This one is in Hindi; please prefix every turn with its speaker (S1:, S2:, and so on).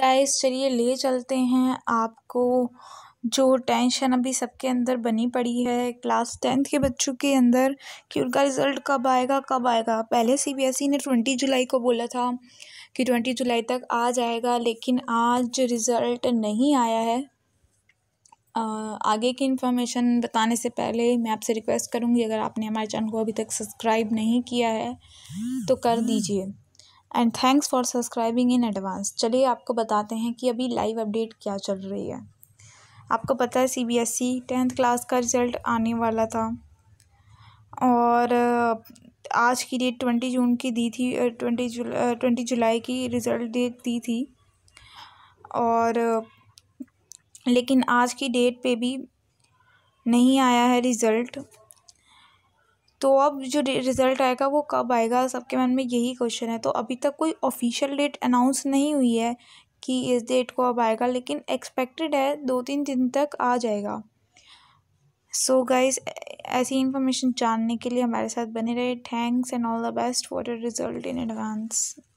S1: गाइस चलिए ले चलते हैं आपको जो टेंशन अभी सबके अंदर बनी पड़ी है क्लास टेंथ के बच्चों के अंदर कि उनका रिज़ल्ट कब आएगा कब आएगा पहले सीबीएसई e ने ट्वेंटी जुलाई को बोला था कि ट्वेंटी जुलाई तक आ जाएगा लेकिन आज रिज़ल्ट नहीं आया है आगे की इन्फॉर्मेशन बताने से पहले मैं आपसे रिक्वेस्ट करूंगी अगर आपने हमारे चैनल को अभी तक सब्सक्राइब नहीं किया है तो कर दीजिए and thanks for subscribing in advance चलिए आपको बताते हैं कि अभी लाइव अपडेट क्या चल रही है आपको पता है सीबीएसई टेंथ क्लास का रिज़ल्ट आने वाला था और आज की डेट ट्वेंटी जून की दी थी ट्वेंटी जुलाई ट्वेंटी जुलाई की रिज़ल्ट डेट दी थी और लेकिन आज की डेट पे भी नहीं आया है रिज़ल्ट तो अब जो रिज़ल्ट आएगा वो कब आएगा सबके मन में यही क्वेश्चन है तो अभी तक कोई ऑफिशियल डेट अनाउंस नहीं हुई है कि इस डेट को अब आएगा लेकिन एक्सपेक्टेड है दो तीन दिन तक आ जाएगा सो so गाइज ऐसी इन्फॉर्मेशन जानने के लिए हमारे साथ बने रहे thanks and all the best for your result in advance